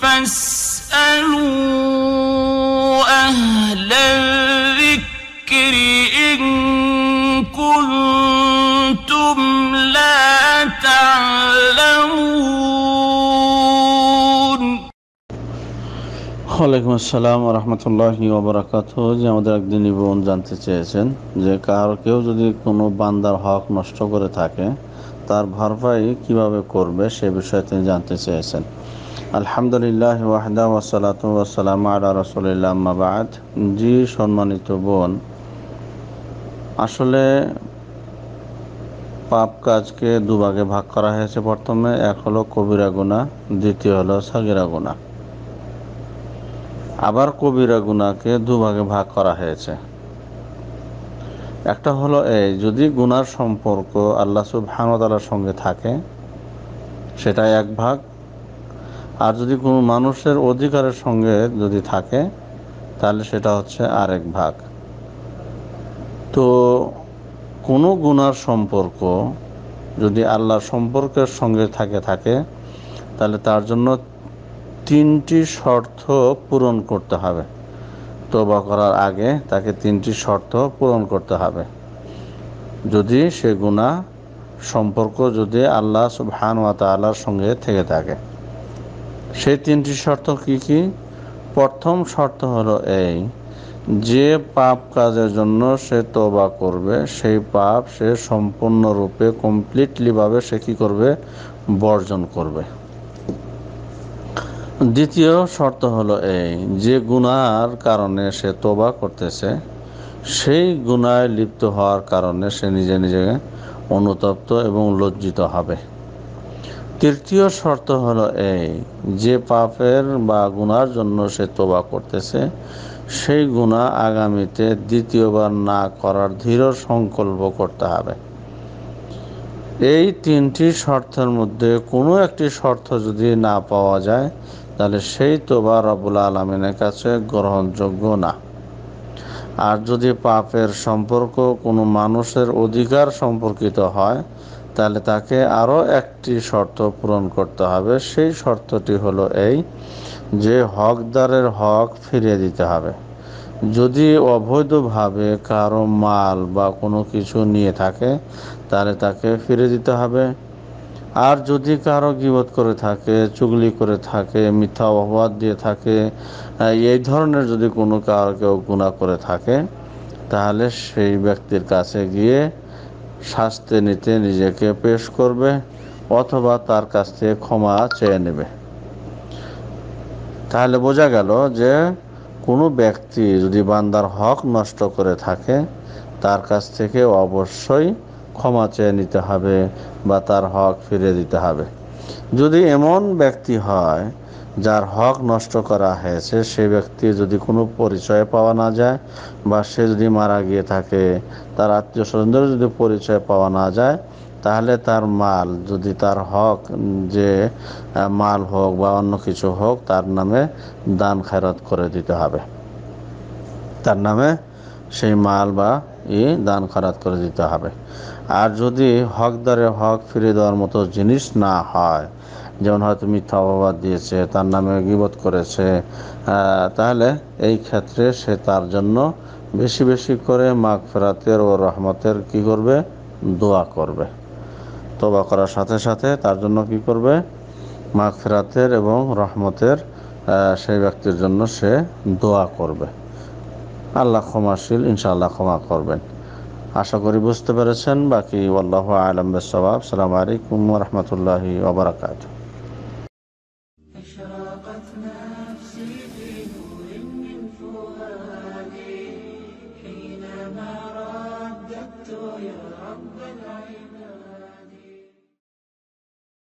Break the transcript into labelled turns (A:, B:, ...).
A: فاسألوا أهل الذكر إن كنتم لا تعلمون ওয়ালাইকুম আসসালাম রহমতুল্লাহ ওবরাকাত যে আমাদের একদিন বোন জানতে চেয়েছেন যে কার কেউ যদি কোনো বান্দার হক নষ্ট করে থাকে তার ভারপাই কিভাবে করবে সে বিষয়ে তিনি জানতে চেয়েছেন আলহামদুলিল্লাহ ওয়াহদা ওসালাতাম আলা রসুলিল্লাহ মাবাদ জি সম্মানিত বোন আসলে পাপ কাজকে দুভাগে ভাগ করা হয়েছে প্রথমে এক হলো কবিরা গুণা দ্বিতীয় হলো সাগিরা গুণা আবার কবিরা গুণাকে দুভাগে ভাগ করা হয়েছে একটা হলো এই যদি গুনার সম্পর্ক আল্লাহ সুবহানতালার সঙ্গে থাকে সেটা এক ভাগ আর যদি কোনো মানুষের অধিকারের সঙ্গে যদি থাকে তাহলে সেটা হচ্ছে আরেক ভাগ তো কোনো গুণার সম্পর্ক যদি আল্লাহ সম্পর্কের সঙ্গে থাকে থাকে তাহলে তার জন্য তিনটি শর্ত পূরণ করতে হবে তবা করার আগে তাকে তিনটি শর্ত পূরণ করতে হবে যদি সে গুণা সম্পর্ক যদি আল্লাহ সুবহান ওয়া তাল্লাহর সঙ্গে থেকে থাকে সেই তিনটি শর্ত কি কি প্রথম শর্ত হলো এই যে পাপ কাজের জন্য সে তবা করবে সেই পাপ সে সম্পূর্ণরূপে কমপ্লিটলিভাবে সে কী করবে বর্জন করবে দ্বিতীয় শর্ত হলো এই যে গুনার কারণে সে তবা করতেছে সেই গুণায় লিপ্ত হওয়ার কারণে সে নিজে নিজে অনুতপ্ত এবং লজ্জিত হবে তৃতীয় শর্ত হলো এই যে পাপের বা গুনার জন্য সে তোবা করতেছে সেই গুণা আগামীতে দ্বিতীয়বার না করার দৃঢ় সংকল্প করতে হবে এই তিনটি শর্তের মধ্যে কোনো একটি শর্ত যদি না পাওয়া যায় তাহলে সেই তোবা রবুল আলমিনের কাছে গ্রহণযোগ্য না আর যদি পাপের সম্পর্ক কোনো মানুষের অধিকার সম্পর্কিত হয় তাহলে তাকে আরও একটি শর্ত পূরণ করতে হবে সেই শর্তটি হলো এই যে হকদারের হক ফিরিয়ে দিতে হবে যদি অবৈধভাবে কারো মাল বা কোনো কিছু নিয়ে থাকে তাহলে তাকে ফিরে দিতে হবে আর যদি কারো গিবত করে থাকে চুগলি করে থাকে মিথ্যা অপবাদ দিয়ে থাকে এই ধরনের যদি কোনো কারো কেউ গুণা করে থাকে তাহলে সেই ব্যক্তির কাছে গিয়ে শাস্তি নিতে নিজেকে পেশ করবে অথবা তার কাছ থেকে ক্ষমা চেয়ে নেবে তাহলে বোঝা গেল যে কোনো ব্যক্তি যদি বান্দার হক নষ্ট করে থাকে তার কাছ থেকে অবশ্যই ক্ষমা চেয়ে নিতে হবে বা তার হক ফিরে দিতে হবে যদি এমন ব্যক্তি হয় যার হক নষ্ট করা হয়েছে সে ব্যক্তি যদি কোনো পরিচয় পাওয়া না যায় বা সে যদি মারা গিয়ে থাকে তার আত্মীয় স্বজনদের যদি পরিচয় পাওয়া না যায় তাহলে তার মাল যদি তার হক যে মাল হোক বা অন্য কিছু হোক তার নামে দান খেরাত করে দিতে হবে তার নামে সেই মাল বা ই দান খেরাত করে দিতে হবে আর যদি হকদারে হক ফিরে দেওয়ার মতো জিনিস না হয় যেমন হয়তো মিথ্যা অপবাদ দিয়েছে তার নামে গিবত করেছে তাহলে এই ক্ষেত্রে সে তার জন্য বেশি বেশি করে মাঘ ফেরাতের ও রহমতের কি করবে দোয়া করবে তবা করার সাথে সাথে তার জন্য কি করবে মাঘ ফেরাতের এবং রহমতের সেই ব্যক্তির জন্য সে দোয়া করবে আল্লাহ ক্ষমাশীল ইনশাআল্লাহ ক্ষমা করবেন আশা করি বুঝতে পেরেছেন বাকি আল্লাহ আলম সবাব সালাম আলাইকুম রহমতুল্লাহি ওবরাকাতু